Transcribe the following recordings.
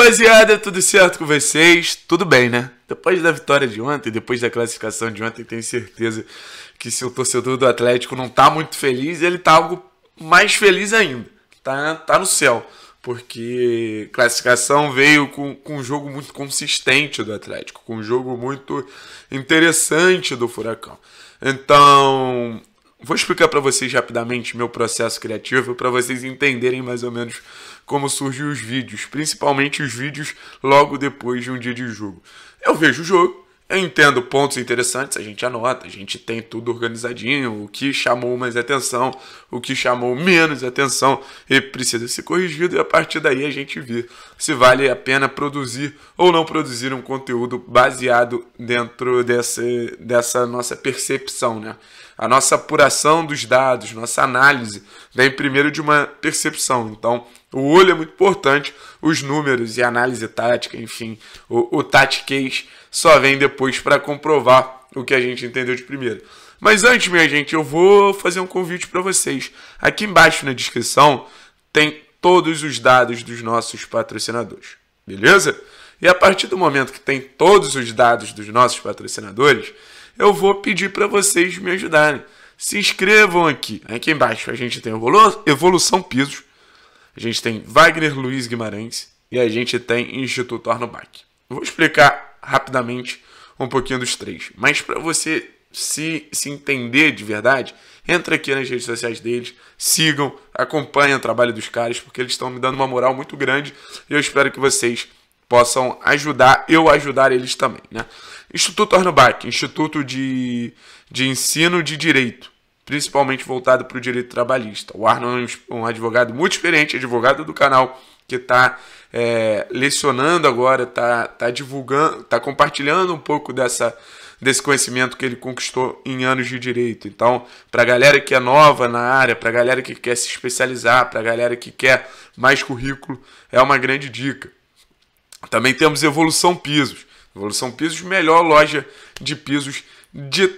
rapaziada, tudo certo com vocês? Tudo bem, né? Depois da vitória de ontem, depois da classificação de ontem, tenho certeza que se o torcedor do Atlético não tá muito feliz, ele tá algo mais feliz ainda. Tá, tá no céu. Porque classificação veio com, com um jogo muito consistente do Atlético, com um jogo muito interessante do Furacão. Então, Vou explicar para vocês rapidamente meu processo criativo para vocês entenderem mais ou menos como surgem os vídeos, principalmente os vídeos logo depois de um dia de jogo. Eu vejo o jogo, eu entendo pontos interessantes, a gente anota, a gente tem tudo organizadinho, o que chamou mais atenção, o que chamou menos atenção e precisa ser corrigido, e a partir daí a gente vê se vale a pena produzir ou não produzir um conteúdo baseado dentro desse, dessa nossa percepção, né? A nossa apuração dos dados, nossa análise, vem primeiro de uma percepção. Então, o olho é muito importante, os números e análise tática, enfim, o, o case só vem depois para comprovar o que a gente entendeu de primeiro. Mas antes, minha gente, eu vou fazer um convite para vocês. Aqui embaixo na descrição tem todos os dados dos nossos patrocinadores, beleza? E a partir do momento que tem todos os dados dos nossos patrocinadores, eu vou pedir para vocês me ajudarem. Se inscrevam aqui. Aqui embaixo a gente tem Evolução Pisos, a gente tem Wagner Luiz Guimarães e a gente tem Instituto Arnobac. vou explicar rapidamente um pouquinho dos três. Mas para você se, se entender de verdade, entra aqui nas redes sociais deles, sigam, acompanhem o trabalho dos caras, porque eles estão me dando uma moral muito grande e eu espero que vocês possam ajudar, eu ajudar eles também, né? Instituto Arnobac, Instituto de, de Ensino de Direito principalmente voltado para o direito trabalhista. O Arnold é um advogado muito experiente, advogado do canal, que está é, lecionando agora, está tá divulgando, está compartilhando um pouco dessa, desse conhecimento que ele conquistou em anos de direito. Então, para a galera que é nova na área, para a galera que quer se especializar, para a galera que quer mais currículo, é uma grande dica. Também temos Evolução Pisos. Evolução Pisos, melhor loja de pisos de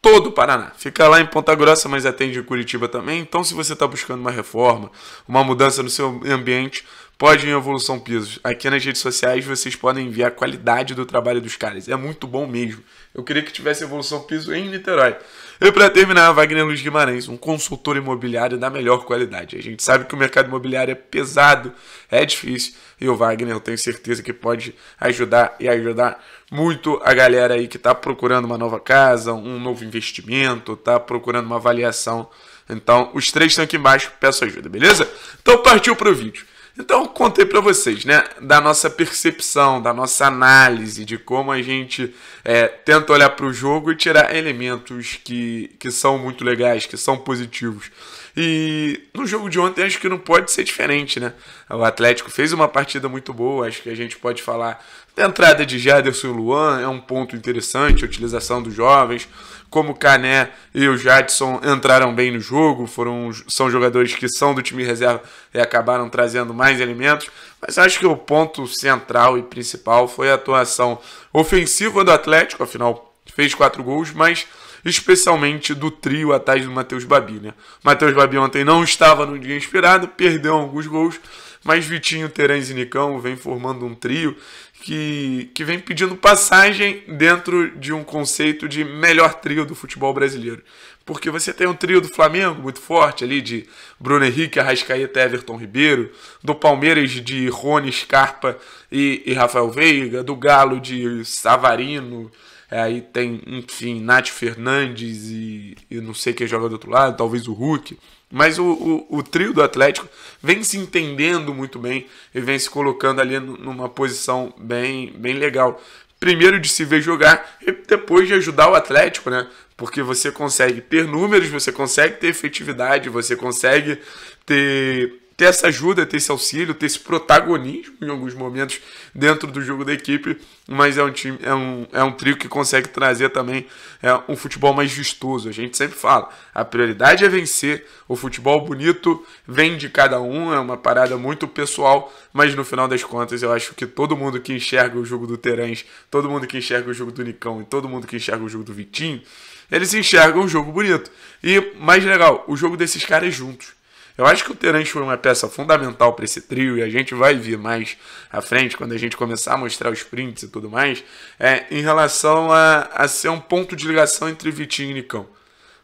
todo o Paraná. Fica lá em Ponta Grossa, mas atende Curitiba também. Então, se você está buscando uma reforma, uma mudança no seu ambiente, Pode em Evolução Pisos. Aqui nas redes sociais vocês podem ver a qualidade do trabalho dos caras. É muito bom mesmo. Eu queria que tivesse Evolução Piso em Niterói. E para terminar, Wagner Luiz Guimarães, um consultor imobiliário da melhor qualidade. A gente sabe que o mercado imobiliário é pesado, é difícil, e o Wagner eu tenho certeza que pode ajudar e ajudar muito a galera aí que está procurando uma nova casa, um novo investimento, está procurando uma avaliação. Então, os três estão aqui embaixo, peço ajuda, beleza? Então partiu para o vídeo. Então, contei para vocês, né, da nossa percepção, da nossa análise, de como a gente é, tenta olhar para o jogo e tirar elementos que, que são muito legais, que são positivos. E no jogo de ontem acho que não pode ser diferente, né? O Atlético fez uma partida muito boa, acho que a gente pode falar a entrada de Jaderson e Luan é um ponto interessante, a utilização dos jovens, como Cané e o Jadson entraram bem no jogo, foram são jogadores que são do time reserva e acabaram trazendo mais elementos, mas acho que o ponto central e principal foi a atuação ofensiva do Atlético, afinal fez quatro gols, mas especialmente do trio atrás do Matheus Babi. Né? Matheus Babi ontem não estava no dia inspirado, perdeu alguns gols, mas Vitinho, Terence e Nicão vem formando um trio que, que vem pedindo passagem dentro de um conceito de melhor trio do futebol brasileiro. Porque você tem um trio do Flamengo muito forte ali, de Bruno Henrique, Arrascaeta Everton Ribeiro, do Palmeiras de Rony, Scarpa e, e Rafael Veiga, do Galo de Savarino, é, aí tem, enfim, Nath Fernandes e, e não sei quem joga do outro lado, talvez o Hulk. Mas o, o, o, trio do Atlético vem se entendendo muito bem e vem se colocando ali numa posição bem, bem legal. Primeiro de se ver jogar e depois de ajudar o Atlético, né? Porque você consegue ter números, você consegue ter efetividade, você consegue ter ter essa ajuda, ter esse auxílio, ter esse protagonismo em alguns momentos dentro do jogo da equipe, mas é um time, é um, é um trio que consegue trazer também é, um futebol mais vistoso. A gente sempre fala, a prioridade é vencer, o futebol bonito vem de cada um, é uma parada muito pessoal, mas no final das contas eu acho que todo mundo que enxerga o jogo do Terãs, todo mundo que enxerga o jogo do Nicão e todo mundo que enxerga o jogo do Vitinho, eles enxergam um jogo bonito. E mais legal, o jogo desses caras juntos. Eu acho que o Terence foi uma peça fundamental para esse trio e a gente vai ver mais à frente quando a gente começar a mostrar os prints e tudo mais, é, em relação a, a ser um ponto de ligação entre Vitinho e Nicão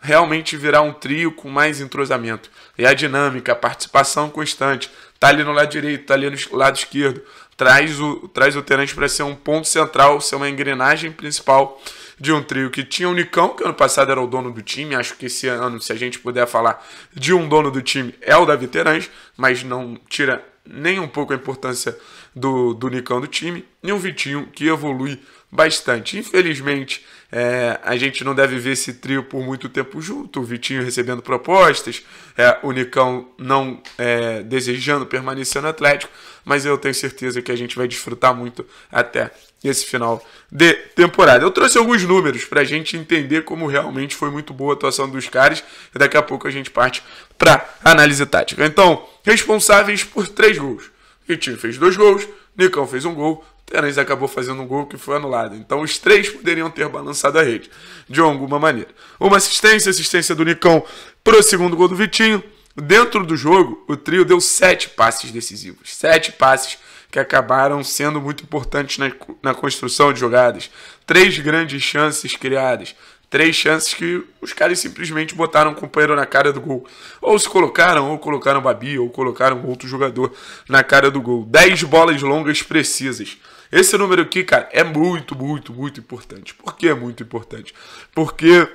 realmente virar um trio com mais entrosamento. E a dinâmica, a participação constante, tá ali no lado direito, tá ali no lado esquerdo, traz o, traz o Terence para ser um ponto central, ser uma engrenagem principal de um trio que tinha o Nicão, que ano passado era o dono do time. Acho que esse ano, se a gente puder falar de um dono do time, é o Davi Terãs, mas não tira nem um pouco a importância do, do Nicão do time, e um Vitinho que evolui bastante. Infelizmente, é, a gente não deve ver esse trio por muito tempo junto, o Vitinho recebendo propostas, é, o Nicão não é, desejando permanecer no Atlético, mas eu tenho certeza que a gente vai desfrutar muito até esse final de temporada. Eu trouxe alguns números para a gente entender como realmente foi muito boa a atuação dos caras e daqui a pouco a gente parte para análise tática. Então, responsáveis por três gols. Vitinho fez dois gols, Nicão fez um gol, Terence acabou fazendo um gol que foi anulado. Então os três poderiam ter balançado a rede, de alguma maneira. Uma assistência, assistência do Nicão pro segundo gol do Vitinho. Dentro do jogo, o trio deu sete passes decisivos. Sete passes decisivos que acabaram sendo muito importantes na, na construção de jogadas. Três grandes chances criadas. Três chances que os caras simplesmente botaram o companheiro na cara do gol. Ou se colocaram, ou colocaram Babi, ou colocaram outro jogador na cara do gol. Dez bolas longas precisas. Esse número aqui, cara, é muito, muito, muito importante. Por que é muito importante? Porque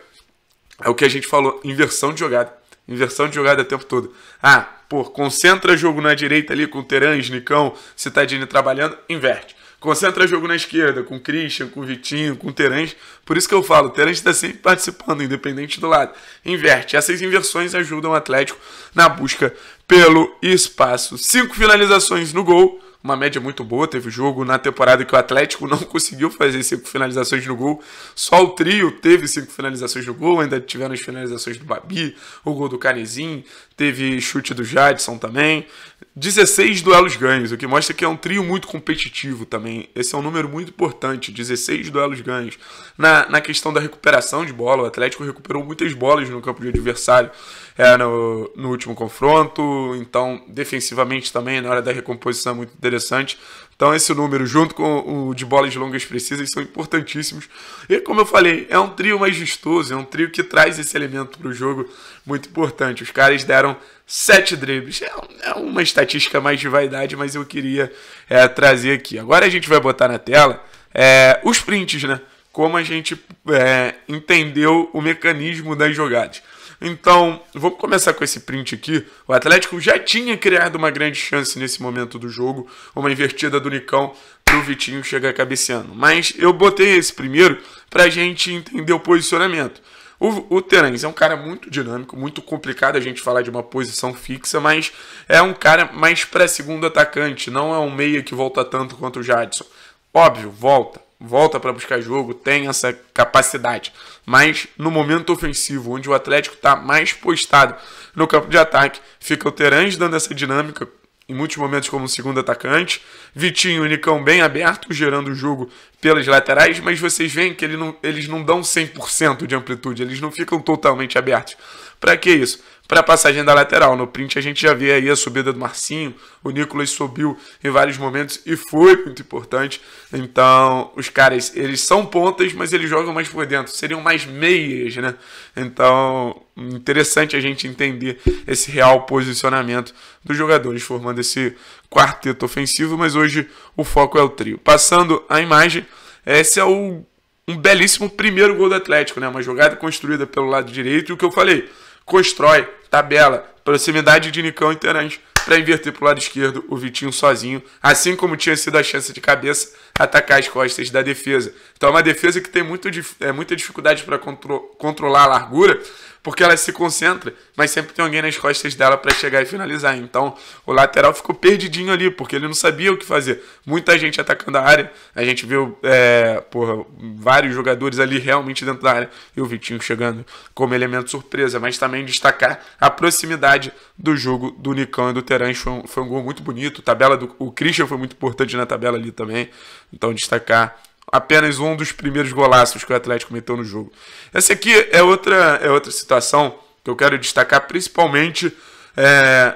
é o que a gente falou, inversão de jogada. Inversão de jogada o tempo todo. Ah, Pô, concentra jogo na direita ali com o Terãs, Nicão, Citadini trabalhando, inverte. Concentra jogo na esquerda com o Christian, com o Vitinho, com o Terãs. Por isso que eu falo, o Terãs está sempre participando, independente do lado. Inverte. Essas inversões ajudam o Atlético na busca pelo espaço. Cinco finalizações no gol uma média muito boa. Teve jogo na temporada que o Atlético não conseguiu fazer cinco finalizações no gol. Só o trio teve cinco finalizações no gol. Ainda tiveram as finalizações do Babi, o gol do Canezin, teve chute do Jadson também. 16 duelos ganhos, o que mostra que é um trio muito competitivo também. Esse é um número muito importante, 16 duelos ganhos. Na, na questão da recuperação de bola, o Atlético recuperou muitas bolas no campo de adversário é, no, no último confronto. Então, defensivamente também, na hora da recomposição, é muito interessante interessante. Então esse número, junto com o de bolas longas precisas, são importantíssimos. E como eu falei, é um trio mais vistoso, é um trio que traz esse elemento para o jogo muito importante. Os caras deram sete dribles. É, é uma estatística mais de vaidade, mas eu queria é, trazer aqui. Agora a gente vai botar na tela é, os prints, né? Como a gente é, entendeu o mecanismo das jogadas. Então, vou começar com esse print aqui. O Atlético já tinha criado uma grande chance nesse momento do jogo, uma invertida do Nicão para o Vitinho chegar cabeceando. Mas eu botei esse primeiro para a gente entender o posicionamento. O, o Terence é um cara muito dinâmico, muito complicado a gente falar de uma posição fixa, mas é um cara mais para segundo atacante, não é um meia que volta tanto quanto o Jadson. Óbvio, volta, volta para buscar jogo, tem essa capacidade. Mas no momento ofensivo, onde o Atlético está mais postado no campo de ataque, fica o Terãs dando essa dinâmica, em muitos momentos como segundo atacante, Vitinho e Nicão bem aberto, gerando o jogo pelas laterais, mas vocês veem que ele não, eles não dão 100% de amplitude, eles não ficam totalmente abertos. Para que isso? para a passagem da lateral. No print a gente já vê aí a subida do Marcinho, o Nicolas subiu em vários momentos e foi muito importante. Então, os caras, eles são pontas, mas eles jogam mais por dentro, seriam mais meias, né? Então, interessante a gente entender esse real posicionamento dos jogadores formando esse quarteto ofensivo, mas hoje o foco é o trio. Passando a imagem, esse é o um belíssimo primeiro gol do Atlético, né? Uma jogada construída pelo lado direito e o que eu falei, Constrói, tabela, proximidade de Nicão e Terence para inverter para o lado esquerdo o Vitinho sozinho, assim como tinha sido a chance de cabeça atacar as costas da defesa. Então é uma defesa que tem muito, é muita dificuldade para contro controlar a largura, porque ela se concentra, mas sempre tem alguém nas costas dela para chegar e finalizar. Então o lateral ficou perdidinho ali, porque ele não sabia o que fazer. Muita gente atacando a área, a gente viu é, porra, vários jogadores ali realmente dentro da área e o Vitinho chegando como elemento surpresa, mas também destacar a proximidade do jogo do Nicão e do Terãs. Foi, um, foi um gol muito bonito. Tabela do, o Christian foi muito importante na tabela ali também, então destacar apenas um dos primeiros golaços que o Atlético meteu no jogo. Essa aqui é outra, é outra situação que eu quero destacar, principalmente é,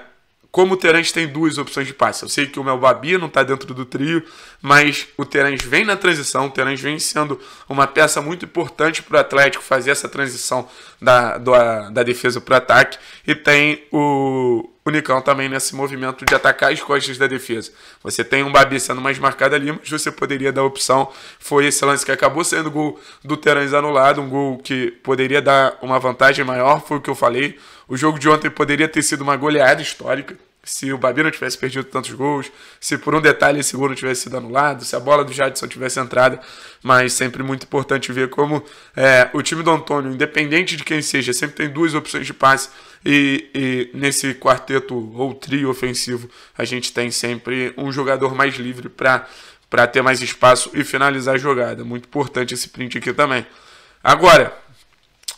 como o Terence tem duas opções de passe, eu sei que o Babi não está dentro do trio, mas o Terence vem na transição, o Terence vem sendo uma peça muito importante para o Atlético fazer essa transição da, da defesa para o ataque, e tem o, o Nicão também nesse movimento de atacar as costas da defesa. Você tem um Babi sendo mais marcado ali, mas você poderia dar opção. Foi esse lance que acabou sendo gol do Terãs anulado, um gol que poderia dar uma vantagem maior, foi o que eu falei. O jogo de ontem poderia ter sido uma goleada histórica se o Babi não tivesse perdido tantos gols, se por um detalhe esse gol não tivesse sido anulado, se a bola do Jadson tivesse entrado, mas sempre muito importante ver como é, o time do Antônio, independente de quem seja, sempre tem duas opções de passe e, e, nesse quarteto ou trio ofensivo a gente tem sempre um jogador mais livre para ter mais espaço e finalizar a jogada. Muito importante esse print aqui também. Agora,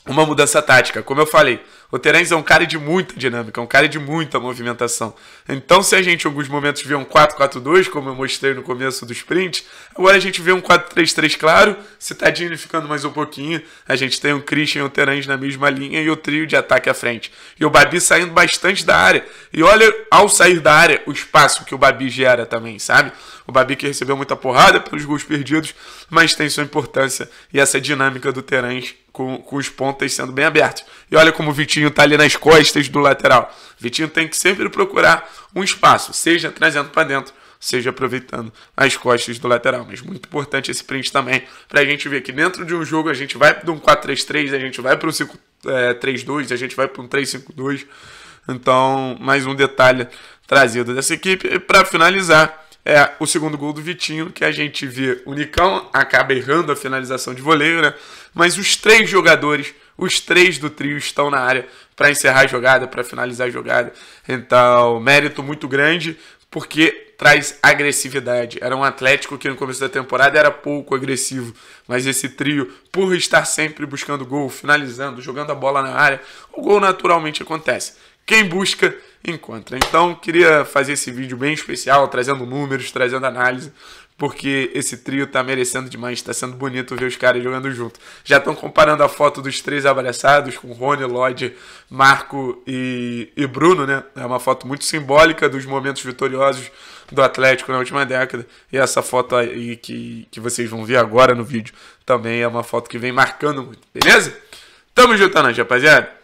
uma mudança tática. Como eu falei, o Terence é um cara de muita dinâmica, um cara de muita movimentação. Então, se a gente em alguns momentos vê um 4-4-2, como eu mostrei no começo do sprint, agora a gente vê um 4-3-3 claro, citadinho ficando mais um pouquinho, a gente tem o Christian e o Terence na mesma linha e o trio de ataque à frente. E o Babi saindo bastante da área. E olha, ao sair da área, o espaço que o Babi gera também, sabe? O Babi que recebeu muita porrada pelos gols perdidos, mas tem sua importância e essa dinâmica do Terence com, com os pontas sendo bem abertos. E olha como o Vitinho está ali nas costas do lateral. Vitinho tem que sempre procurar um espaço, seja trazendo para dentro, seja aproveitando as costas do lateral. Mas muito importante esse print também, para a gente ver que dentro de um jogo a gente vai de um 4-3-3, a gente vai para um 5-3-2, eh, a gente vai para um 3-5-2. Então, mais um detalhe trazido dessa equipe. E para finalizar, é o segundo gol do Vitinho, que a gente vê o Nicão acaba errando a finalização de voleio, né? Mas os três jogadores, os três do trio estão na área para encerrar a jogada, para finalizar a jogada. Então, mérito muito grande, porque traz agressividade. Era um Atlético que no começo da temporada era pouco agressivo, mas esse trio, por estar sempre buscando gol, finalizando, jogando a bola na área, o gol naturalmente acontece. Quem busca encontra. Então, queria fazer esse vídeo bem especial, trazendo números, trazendo análise, porque esse trio tá merecendo demais, está sendo bonito ver os caras jogando junto. Já estão comparando a foto dos três abraçados com Rony, Lloyd, Marco e, e Bruno, né? É uma foto muito simbólica dos momentos vitoriosos do Atlético na última década. E essa foto aí que, que vocês vão ver agora no vídeo também é uma foto que vem marcando muito, beleza? Tamo juntando, é rapaziada.